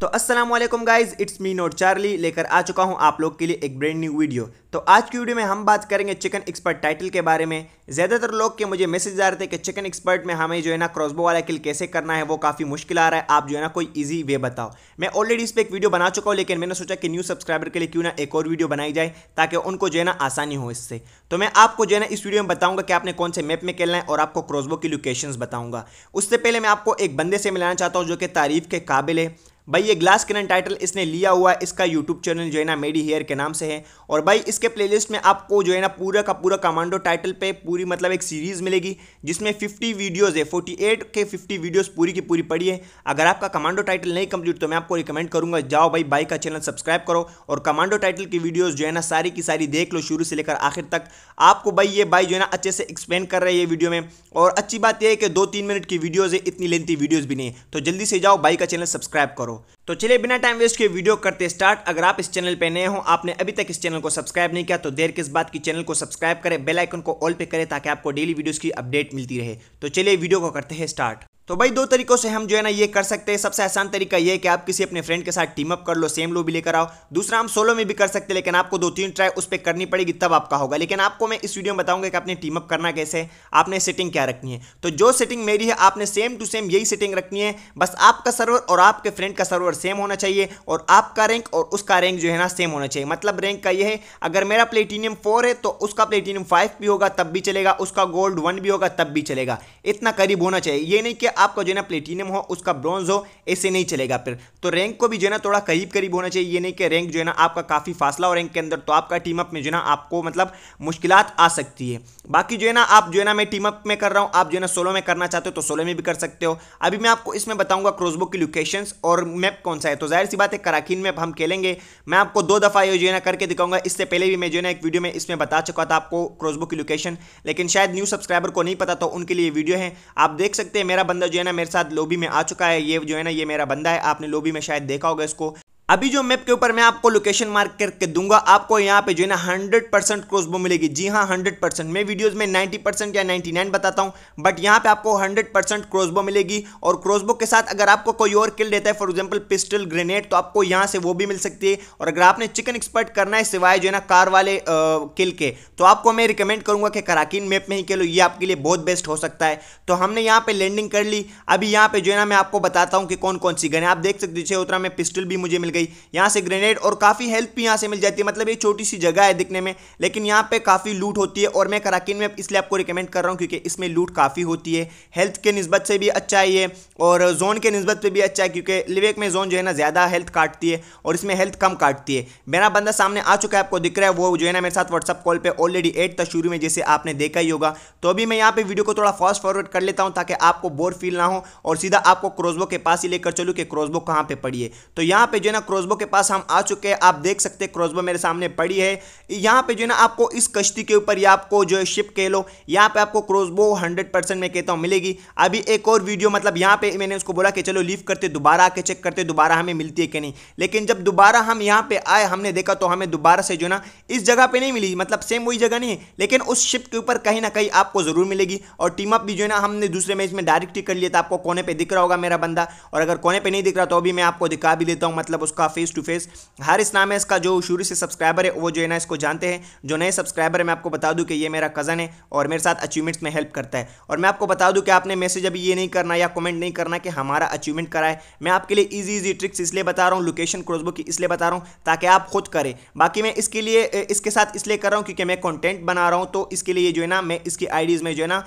तो अस्सलाम वालेकुम guys it's me not Charlie लेकर आ चुका हूँ आप लोग के लिए एक ब्रांड न्यू वीडियो तो आज की वीडियो में हम बात करेंगे चिकन एक्सपर्ट टाइटल के बारे में ज़्यादातर लोग के मुझे मैसेज आ रहे थे कि चिकन एक्सपर्ट में हमें जो है ना क्रॉसबो वाला किल कैसे करना है वो काफ़ी मुश्किल आ रहा है आप जो है ना कोई ईजी वे बताओ मैं ऑलरेडी इस पर एक वीडियो बना चुका हूँ लेकिन मैंने सोचा कि न्यू सब्सक्राइबर के लिए क्यों ना एक और वीडियो बनाई जाए ताकि उनको जो है ना आसानी हो इससे तो मैं आपको जो है ना इस वीडियो में बताऊँगा कि आपने कौन से मैप में खेलना है और आपको क्रॉसबो की लोकेशन बताऊँगा उससे पहले मैं आपको एक बंदे से मिलाना चाहता हूँ जो कि तारीफ के काबिल है भाई ये ग्लास कैनन टाइटल इसने लिया हुआ है इसका यूट्यूब चैनल जो है ना मेडी हेयर के नाम से है और भाई इसके प्लेलिस्ट में आपको जो है ना पूरा का पूरा कमांडो टाइटल पे पूरी मतलब एक सीरीज़ मिलेगी जिसमें 50 वीडियोस है 48 के 50 वीडियोस पूरी की पूरी पड़ी है अगर आपका कमांडो टाइटल नहीं कंप्लीट तो मैं आपको रिकमेंड करूंगा जाओ भाई बाई का चैनल सब्सक्राइब करो और कमांडो टाइटल की वीडियोज़ जो है ना सारी की सारी देख लो शुरू से लेकर आखिर तक आपको भाई ये बाई जो है ना अच्छे से एक्सप्लेन कर रहे हैं ये वीडियो में और अच्छी बात यह है कि दो तीन मिनट की वीडियोज़ है इतनी लेंथी वीडियोज़ भी नहीं है तो जल्दी से जाओ बाई का चैनल सब्सक्राइब करो तो चलिए बिना टाइम वेस्ट के वीडियो करते स्टार्ट अगर आप इस चैनल पे नए हो आपने अभी तक इस चैनल को सब्सक्राइब नहीं किया तो देर किस बात की चैनल को सब्सक्राइब करें बेल आइकन को ऑल पे करें ताकि आपको डेली वीडियोस की अपडेट मिलती रहे तो चलिए वीडियो को करते हैं स्टार्ट तो भाई दो तरीकों से हम जो है ना ये कर सकते हैं सबसे आसान तरीका ये है कि आप किसी अपने फ्रेंड के साथ टीम अप कर लो सेम लो भी लेकर आओ दूसरा हम सोलो में भी कर सकते हैं लेकिन आपको दो तीन ट्राई उस पर करनी पड़ेगी तब आपका होगा लेकिन आपको मैं इस वीडियो में बताऊंगा कि आपने टीम अप करना कैसे है आपने सेटिंग क्या रखनी है तो जो सेटिंग मेरी है आपने सेम टू सेम यही सेटिंग रखनी है बस आपका सर्वर और आपके फ्रेंड का सर्वर सेम होना चाहिए और आपका रैंक और उसका रैंक जो है ना सेम होना चाहिए मतलब रैंक का यह है अगर मेरा प्लेटिनियम फोर है तो उसका प्लेटिनियम फाइव भी होगा तब भी चलेगा उसका गोल्ड वन भी होगा तब भी चलेगा इतना करीब होना चाहिए ये नहीं कि आपका जो है ना प्लेटिनियम हो उसका ब्रॉन्ज हो ऐसे नहीं चलेगा फिर तो रैंक को भी जो है ना थोड़ा करीब करीब होना चाहिए ये नहीं कि रैंक जो है ना आपका काफ़ी फासला हो रैंक के अंदर तो आपका टीम अप में जो है ना आपको मतलब मुश्किल आ सकती है बाकी जो है ना आप जो है ना मैं टीम अप में कर रहा हूँ आप जो है ना सोलो में करना चाहते हो तो सोलो में भी कर सकते हो अभी मैं आपको इसमें बताऊंगा क्रॉसबो की लोकेशन और मैप कौन सा है तो जाहिर सी बात है कराकिन मैप हम खेलेंगे मैं आपको दो दफ़ा ये जो है ना करके दिखाऊंगा इससे पहले भी मैं जो है ना एक वीडियो में इसमें बता चुका था आपको क्रॉसबो की लोकेशन लेकिन शायद न्यू सब्सक्राइबर को नहीं पता तो उनके लिए वीडियो है आप देख सकते हैं मेरा बंदा जो है ना मेरे साथ लोबी में आ चुका है ये जो है ना ये मेरा बंदा है आपने लोबी में शायद देखा होगा इसको अभी जो मैप के ऊपर मैं आपको लोकेशन मार्क करके दूंगा आपको यहाँ पे जो है ना 100 परसेंट क्रोसबो मिलेगी जी हाँ 100 परसेंट मैं वीडियोज में 90 परसेंट या 99 बताता हूँ बट यहाँ पे आपको 100 परसेंट क्रोसबो मिलेगी और क्रोसबो के साथ अगर आपको कोई और किल देता है फॉर एग्जाम्पल पिस्टल ग्रेनेड तो आपको यहाँ से वो भी मिल सकती है और अगर आपने चिकन एक्सपर्ट करना है सिवाय जो है ना कार वाले आ, किल के तो आपको मैं रिकमेंड करूँगा कि कराकिन मैप में ही खेलो ये आपके लिए बहुत बेस्ट हो सकता है तो हमने यहाँ पर लैंडिंग कर ली अभी यहाँ पे जो है ना मैं आपको बताता हूँ कि कौन कौन सी गन है आप देख सकते हो उतना में पिस्टल भी मुझे मिल गई गई यहाँ से ग्रेनेड और काफ़ी हेल्प भी यहाँ से मिल जाती है मतलब ये छोटी सी जगह है दिखने में लेकिन यहाँ पे काफ़ी लूट होती है और मैं कराकिन में इसलिए आपको रिकमेंड कर रहा हूँ क्योंकि इसमें लूट काफ़ी होती है हेल्थ के नस्बत से भी अच्छा है ये और जोन के नस्बत पर भी अच्छा है क्योंकि लिवेक में जोन जो है ना ज़्यादा हेल्थ काटती है और इसमें हेल्थ कम काटती है मेरा बंदा सामने आ चुका है आपको दिख रहा है वो जो है ना मेरे साथ व्हाट्सअप कॉल पर ऑलरेडी एट था शुरू में जैसे आपने देखा ही होगा तो अभी मैं यहाँ पर वीडियो को थोड़ा फास्ट फॉरवर्ड कर लेता हूँ ताकि आपको बोर फील ना हो और सीधा आपको क्रोजबो के पास ही लेकर चलूँ कि क्रोजबो कहाँ पर पड़ी है तो यहाँ पर जो है ना क्रोसबो के पास हम आ चुके हैं आप देख सकते हैं क्रोसबो मेरे सामने पड़ी है यहाँ पे जो है ना आपको इस कश्ती के ऊपर या आपको जो शिप कह लो यहाँ पे आपको क्रोसबो हंड्रेड परसेंट मैं कहता हूँ मिलेगी अभी एक और वीडियो मतलब यहाँ पे मैंने उसको बोला कि चलो लीव करते दोबारा आके चेक करते दोबारा हमें मिलती है कि नहीं लेकिन जब दोबारा हम यहाँ पे आए हमने देखा तो हमें दोबारा से जो ना इस जगह पर नहीं मिली मतलब सेम वही जगह नहीं है लेकिन उस शिप के ऊपर कहीं ना कहीं आपको ज़रूर मिलेगी और टीम अप भी जो है ना हमने दूसरे मैच में डायरेक्ट ही कर लिया था आपको कोने पर दिख रहा होगा मेरा बंदा और अगर कोने पर नहीं दिख रहा तो अभी मैं आपको दिखा भी देता हूँ मतलब उसका इसका फेस टू फेस हर इस नाम है इसका जो शुरू से सब्सक्राइबर है वो जो है ना इसको जानते हैं जो नए सब्सक्राइबर है मैं आपको बता दूँ कि ये मेरा कज़न है और मेरे साथ अचीवमेंट्स में हेल्प करता है और मैं आपको बता दूँ कि आपने मैसेज अभी ये नहीं करना या कमेंट नहीं करना कि हमारा अचीवमेंट कराए मैं आपके लिए ईजी ईजी ट्रिक्स इसलिए बता रहा हूँ लोकेशन क्रॉसबो की इसलिए बता रहा हूँ ताकि आप खुद करें बाकी मैं इसके लिए इसके साथ इसलिए कर रहा हूँ क्योंकि मैं कॉन्टेंट बना रहा हूँ तो इसके लिए जो है ना मैं इसकी आईडीज़ में जो है ना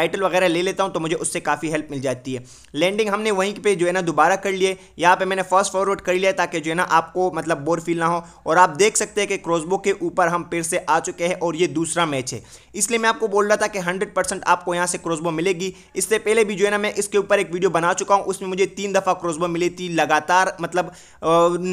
टाइटल वगैरह ले लेता हूँ तो मुझे उससे काफ़ी हेल्प मिल जाती है लैंडिंग हमने वहीं पर जो है ना दोबारा कर लिए यहाँ पर मैंने फर्स्ट फॉरवर्ड कर लिया ताकि ताकि जो है ना आपको मतलब बोर फील ना हो और आप देख सकते हैं कि क्रॉसबो के ऊपर हम फिर से आ चुके हैं और ये दूसरा मैच है इसलिए मैं आपको बोल रहा था कि हंड्रेड आपको यहाँ से क्रॉसबो मिलेगी इससे पहले भी जो है ना मैं इसके ऊपर एक वीडियो बना चुका हूँ उसमें मुझे तीन दफ़ा क्रॉसबो मिली थी लगातार मतलब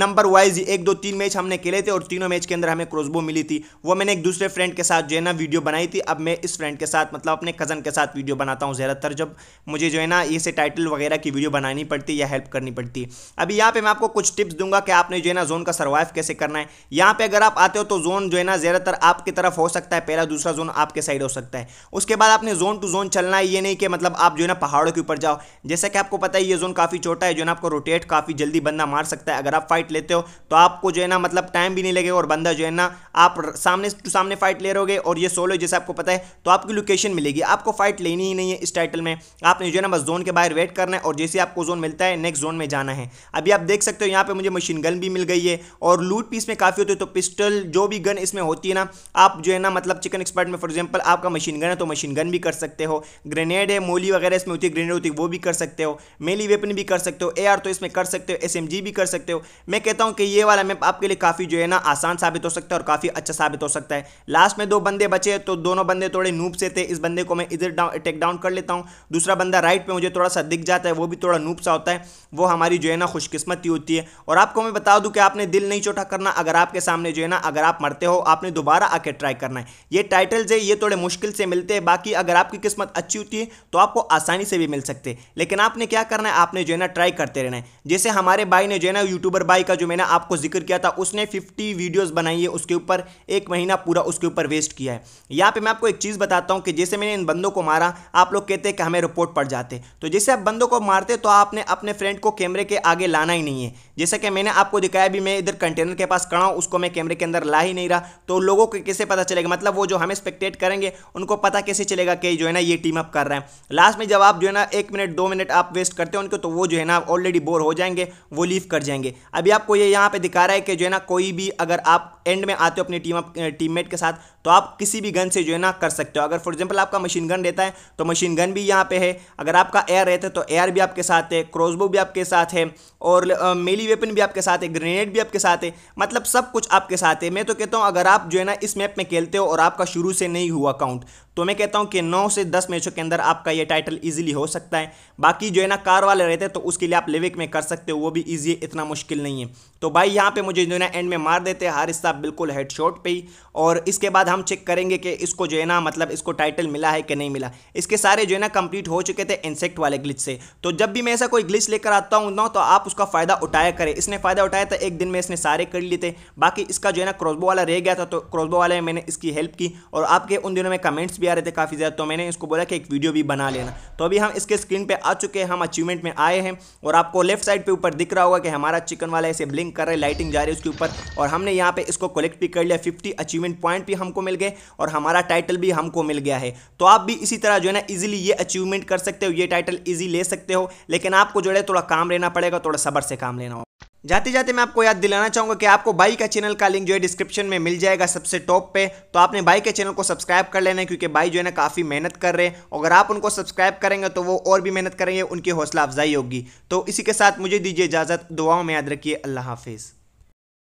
नंबर वाइज एक दो तीन मैच हमने खेले थे और तीनों मैच के अंदर हमें क्रॉसबो मिली थी वो मैंने एक दूसरे फ्रेंड के साथ जो है ना वीडियो बनाई थी अब मैं इस फ्रेंड के साथ मतलब अपने कज़न के साथ वीडियो बनाता हूँ ज़्यादातर जब मुझे जो है ना इसे टाइटल वगैरह की वीडियो बनानी पड़ती है या हेल्प करनी पड़ती है अभी यहाँ पर मैं आपको कुछ टिप्स दूँ दूंगा कि आपने जो है ना जोन का सर्वाइव कैसे करना है यहाँ पे अगर आप आते हो तो जोन जो है ना ज़्यादातर आपकी तरफ हो सकता है पहला दूसरा जोन आपके साइड हो सकता है उसके बाद आपने जोन टू जोन चलना है ये नहीं कि मतलब आप जो है ना पहाड़ों के ऊपर जाओ जैसा कि आपको पता है ये जोन काफ़ी छोटा है जो ना आपको रोटेट काफ़ी जल्दी बंदा मार सकता है अगर आप फाइट लेते हो तो आपको जो है ना मतलब टाइम भी नहीं लगेगा और बंदा जो है ना आप सामने टू सामने फाइट ले रहोगे और ये सोलो जैसे आपको पता है तो आपकी लोकेशन मिलेगी आपको फाइट लेनी ही नहीं है इस टाइटल में आपने जो है ना बस जोन के बाहर वेट करना है और जैसे आपको जोन मिलता है नेक्स्ट जोन में जाना है अभी आप देख सकते हो यहाँ पे मुझे मशीन गन भी मिल गई है और लूट पीस में काफ़ी होती है तो पिस्टल जो भी गन इसमें होती है ना आप जो है ना मतलब चिकन एक्सपर्ट में फॉर एग्जाम्पल आपका मशीन गन है तो मशीन गन भी कर सकते हो ग्रेनेड है मोली वगैरह इसमें होती है ग्रेनेड होती है वो भी कर सकते हो मेली वेपन भी कर सकते हो ए तो इसमें कर सकते हो एस भी कर सकते हो मैं कहता हूँ कि ये वाला मैप आपके लिए काफ़ी जो है ना आसान साबित हो सकता है और काफ़ी अच्छा साबित हो सकता है लास्ट में दो बंदे बचे तो दोनों बंदे थोड़े नूप से थे इस बंदे को मैं इधर डाउन टेक डाउन कर लेता हूँ दूसरा बंदा राइट पर मुझे थोड़ा सा दिख जाता है वो भी थोड़ा नूप सा होता है वो हमारी जो है ना खुशकिस्मती होती है और आप आपको मैं बता दूं कि आपने दिल नहीं छोटा करना अगर आपके सामने जो है ना अगर आप मरते हो आपने दोबारा आके ट्राई करना है ये टाइटल्स है ये थोड़े मुश्किल से मिलते हैं बाकी अगर आपकी किस्मत अच्छी होती है तो आपको आसानी से भी मिल सकते हैं लेकिन आपने क्या करना है आपने जो है ना ट्राई करते रहना है जैसे हमारे भाई ने जो है ना यूट्यूबर भाई का जो मैंने आपको जिक्र किया था उसने फिफ्टी वीडियोज़ बनाई है उसके ऊपर एक महीना पूरा उसके ऊपर वेस्ट किया है यहाँ पर मैं आपको एक चीज़ बताता हूँ कि जैसे मैंने इन बंदों को मारा आप लोग कहते हैं कि हमें रिपोर्ट पड़ जाते तो जैसे आप बंदों को मारते तो आपने अपने फ्रेंड को कैमरे के आगे लाना ही नहीं है जैसा कि मैंने आपको दिखाया भी मैं इधर कंटेनर के पास खड़ा हूँ उसको मैं कैमरे के अंदर ला ही नहीं रहा तो लोगों को कैसे पता चलेगा मतलब वो जो हमें स्पेक्टेट करेंगे उनको पता कैसे चलेगा कि जो है ना ये टीम अप कर रहे हैं लास्ट में जब आप जो है ना एक मिनट दो मिनट आप वेस्ट करते हो उनको तो वो जो है ना ऑलरेडी बोर हो जाएंगे वो लीव कर जाएंगे अभी आपको ये यहाँ पर दिखा रहा है कि जो है ना कोई भी अगर आप एंड में आते हो अपनी टीम टीममेट के साथ तो आप किसी भी गन से जो है ना कर सकते हो अगर फॉर एग्जाम्पल आपका मशीन गन रहता है तो मशीन गन भी यहाँ पे है अगर आपका एयर रहता है तो एयर भी आपके साथ है क्रॉसबो भी आपके साथ है और मेली वेपन भी आपके साथ है ग्रेनेड भी आपके साथ है मतलब सब कुछ आपके साथ है मैं तो कहता हूँ अगर आप जो है ना इस मैप में खेलते हो और आपका शुरू से नहीं हुआ अकाउंट तो मैं कहता हूँ कि नौ से दस मैचों के अंदर आपका ये टाइटल ईजिली हो सकता है बाकी जो है ना कार वाले रहते हैं तो उसके लिए आप लिविक में कर सकते हो वो भी ईजी है इतना मुश्किल नहीं है तो भाई यहाँ पे मुझे जो है ना एंड में मार देते हैं हार हिस्सा बिल्कुल हेड शॉट पे ही और इसके बाद हम चेक करेंगे कि इसको जो है ना मतलब इसको टाइटल मिला है कि नहीं मिला इसके सारे जो है ना कंप्लीट हो चुके थे इंसेक्ट वाले ग्लिच से तो जब भी मैं ऐसा कोई ग्लिच लेकर आता हूँ ना तो आप उसका फ़ायदा उठाया करें इसने फ़ायदा उठाया था एक दिन में इसने सारे कर लिए थे बाकी इसका जो है ना क्रॉसबो वाला रह गया था तो क्रॉसबो वाले मैंने इसकी हेल्प की और आपके उन दिनों में कमेंट्स भी भी आ रहे थे काफ़ी ज़्यादा तो मैंने इसको बोला कि एक वीडियो भी बना लेना तो अभी हम इसके स्क्रीन पर आ चुके हैं हम अचीवमेंट में आए हैं और आपको लेफ्ट साइड पर ऊपर दिख रहा होगा कि हमारा चिकन वाला ऐसे ब्लिंक कर रहा है लाइटिंग जा रही है उसके ऊपर और हमने यहाँ पर इसको कलेक्ट भी कर लिया फिफ्टी अचीवमेंट पॉइंट भी हमको मिल गए और हमारा टाइटल भी हमको मिल गया है तो आप भी इसी तरह जो है ना ईजिली ये अचीवमेंट कर सकते हो ये टाइटल ईजी ले सकते हो लेकिन आपको जो है थोड़ा काम लेना पड़ेगा थोड़ा सबर से काम लेना होगा जाते जाते मैं आपको याद दिलाना चाहूँगा कि आपको बाई का चैनल का लिंक जो है डिस्क्रिप्शन में मिल जाएगा सबसे टॉप पे तो आपने बाई के चैनल को सब्सक्राइब कर लेना है क्योंकि बाई जो है ना काफ़ी मेहनत कर रहे हैं अगर आप उनको सब्सक्राइब करेंगे तो वो और भी मेहनत करेंगे उनकी हौसला अफजाई होगी तो इसी के साथ मुझे दीजिए इजाज़त दुआओं में याद रखिए अल्लाह हाफिज़